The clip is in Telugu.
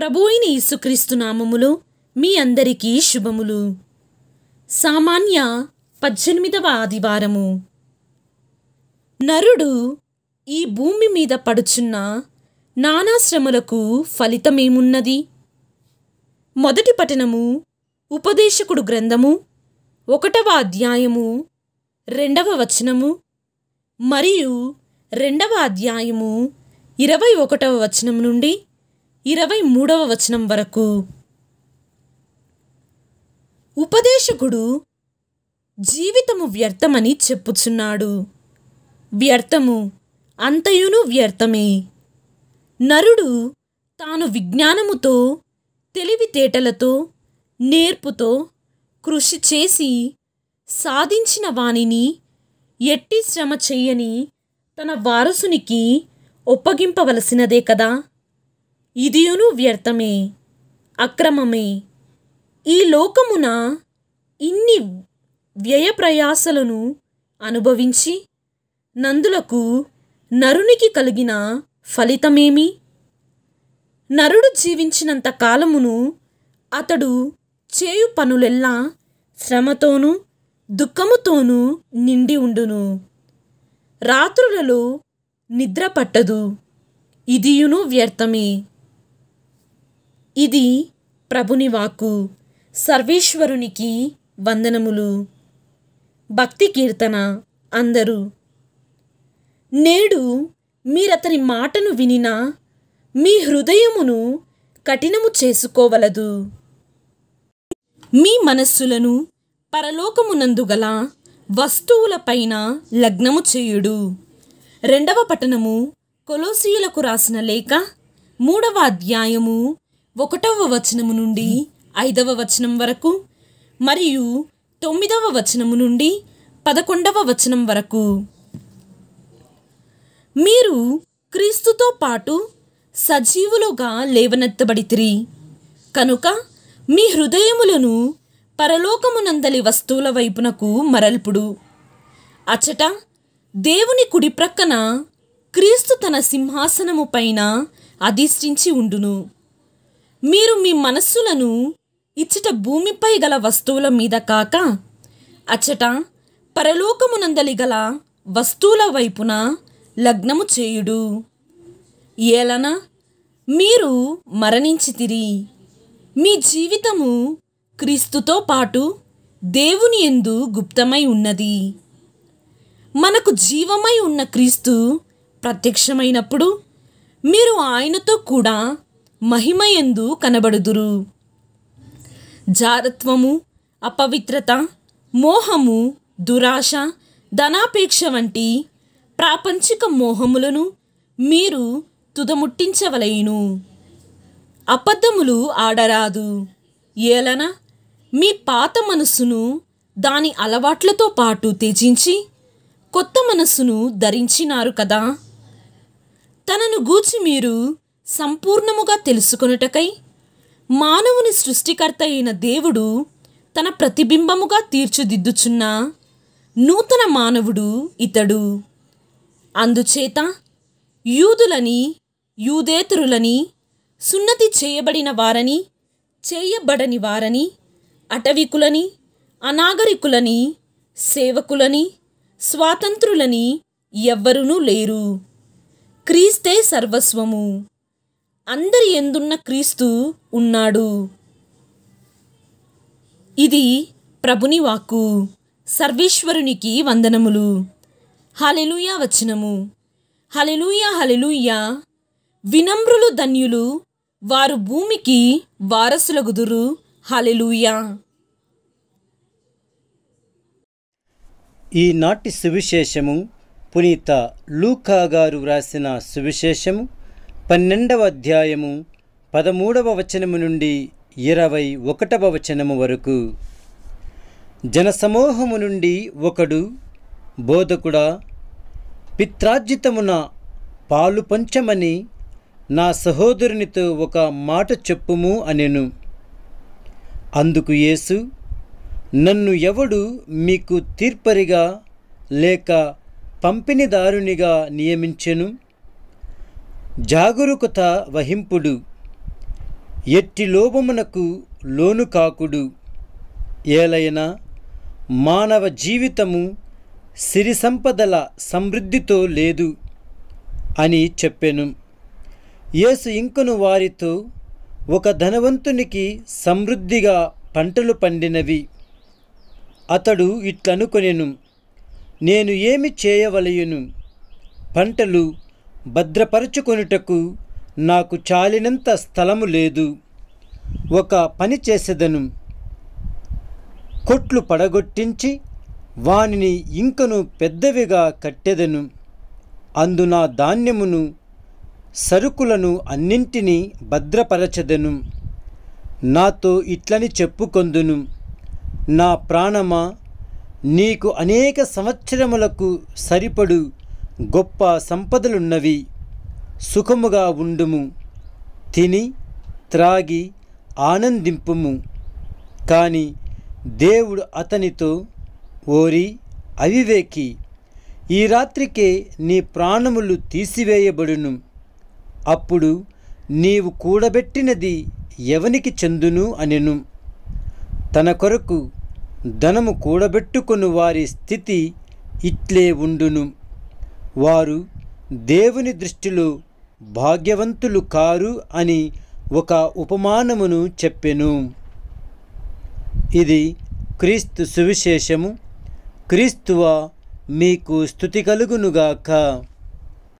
ప్రభు అయిన యేసుక్రీస్తు నామములు మీ అందరికీ శుభములు సామాన్య పద్దెనిమిదవ ఆదివారము నరుడు ఈ భూమి మీద పడుచున్న నానాశ్రమలకు ఫలితమేమున్నది మొదటి పఠనము ఉపదేశకుడు గ్రంథము ఒకటవ అధ్యాయము రెండవ వచనము మరియు రెండవ అధ్యాయము ఇరవై ఒకటవ వచనం నుండి ఇరవై మూడవ వచనం వరకు ఉపదేశకుడు జీవితము వ్యర్థమని చెప్పుచున్నాడు వ్యర్థము అంతయును వ్యర్థమే నరుడు తాను విజ్ఞానముతో తెలివితేటలతో నేర్పుతో కృషి చేసి సాధించిన వానిని ఎట్టి శ్రమ చెయ్యని తన వారసునికి ఒప్పగింపవలసినదే కదా ఇదియును వ్యర్థమే అక్రమమే ఈ లోకమున ఇన్ని వ్యయప్రయాసలను అనుభవించి నందులకు నరునికి కలిగిన ఫలితమేమి నరుడు జీవించినంత కాలమును అతడు చేయు పనులెల్లా శ్రమతోనూ దుఃఖముతోనూ నిండి ఉండును రాత్రులలో నిద్ర పట్టదు ఇదియును వ్యర్థమే ఇది ప్రభుని వాక్కు సర్వేశ్వరునికి వందనములు భక్తి కీర్తన అందరూ నేడు మీరతని మాటను వినినా మీ హృదయమును కఠినము చేసుకోవలదు మీ మనస్సులను పరలోకమునందుగల వస్తువులపైన లగ్నము చేయుడు రెండవ పట్టణము కొలోసియులకు రాసిన లేఖ మూడవ అధ్యాయము ఒకటవ వచనము నుండి ఐదవ వచనం వరకు మరియు తొమ్మిదవ వచనము నుండి పదకొండవ వచనం వరకు మీరు క్రీస్తుతో పాటు సజీవులుగా లేవనెత్తబడితిరి కనుక మీ హృదయములను పరలోకమునందలి వస్తువుల వైపునకు మరల్పుడు అచట దేవుని కుడి ప్రక్కన క్రీస్తు తన సింహాసనము పైన అధిష్ఠించి ఉండును మీరు మీ మనస్సులను ఇచ్చట భూమిపై గల వస్తువుల మీద కాక అచ్చట పరలోకమునందలి గల వస్తువుల వైపున లగ్నము చేయుడు ఏలన మీరు మరణించితిరి మీ జీవితము క్రీస్తుతో పాటు దేవుని ఎందు గుప్తమై ఉన్నది మనకు జీవమై ఉన్న క్రీస్తు ప్రత్యక్షమైనప్పుడు మీరు ఆయనతో కూడా మహిమయందు కనబడుదురు జారత్వము అపవిత్రత మోహము దురాశ ధనాపేక్ష వంటి ప్రాపంచిక మోహములను మీరు తుదముట్టించవలయను అబద్ధములు ఆడరాదు ఏలన మీ పాత మనస్సును దాని అలవాట్లతో పాటు త్యజించి కొత్త మనస్సును ధరించినారు కదా తనను గూర్చి మీరు సంపూర్ణముగా తెలుసుకొనుటకై మానవుని సృష్టికర్త అయిన దేవుడు తన ప్రతిబింబముగా తీర్చిదిద్దుచున్న నూతన మానవుడు ఇతడు అందుచేత యూదులని యూదేతరులని సున్నతి చేయబడిన వారని చేయబడని వారని అటవికులని అనాగరికులని సేవకులని స్వాతంత్రులని ఎవ్వరునూ లేరు క్రీస్తే సర్వస్వము అందరి ఎందున్న క్రీస్తు ఉన్నాడు ఇది ప్రభుని వాక్కు సర్వేశ్వరునికి వందనములు హలెలుయా వచనము హలెలుయా హలెలుయా వినమ్రులు ధన్యులు వారు భూమికి వారసులగుదురు హలెలుయా ఈనాటి సువిశేషము పునీత లూకా గారు వ్రాసిన సువిశేషము పన్నెండవ అధ్యాయము పదమూడవ వచనము నుండి ఇరవై ఒకటవ వచనము వరకు జనసమూహము నుండి ఒకడు బోధకుడా పిత్రార్జితమున పాలు పంచమని నా సహోదరునితో ఒక మాట చెప్పుము అనెను అందుకు యేసు నన్ను ఎవడు మీకు తీర్పరిగా లేక పంపిణీదారునిగా నియమించెను జాగరూకత వహింపుడు ఎట్టి లోభమునకు లోను కాకుడు ఏలైనా మానవ జీవితము సిరి సంపదల సమృద్ధితో లేదు అని చెప్పెను యేసు ఇంకను వారితో ఒక ధనవంతునికి సమృద్ధిగా పంటలు పండినవి అతడు ఇట్లనుకొనెను నేను ఏమి చేయవలయును పంటలు భద్రపరుచుకొనుటకు నాకు చాలినంత స్థలము లేదు ఒక పని చేసేదను కొట్లు పడగొట్టించి వానిని ఇంకను పెద్దవిగా కట్టెదను అందున ధాన్యమును సరుకులను అన్నింటినీ భద్రపరచెదను నాతో ఇట్లని చెప్పుకొందును నా ప్రాణమా నీకు అనేక సంవత్సరములకు సరిపడు గొప్ప సంపదలున్నవి సుఖముగా ఉండుము తిని త్రాగి ఆనందింపుము కానీ దేవుడు అతనితో ఓరి అవివేకి ఈ రాత్రికే నీ ప్రాణములు తీసివేయబడును అప్పుడు నీవు కూడబెట్టినది ఎవనికి చెందును అనెను తన కొరకు ధనము కూడబెట్టుకుని వారి స్థితి ఇట్లే ఉండును వారు దేవుని దృష్టిలో భాగ్యవంతులు కారు అని ఒక ఉపమానమును చెప్పెను ఇది క్రీస్తు సువిశేషము క్రీస్తువ మీకు స్థుతి కలుగునుగాక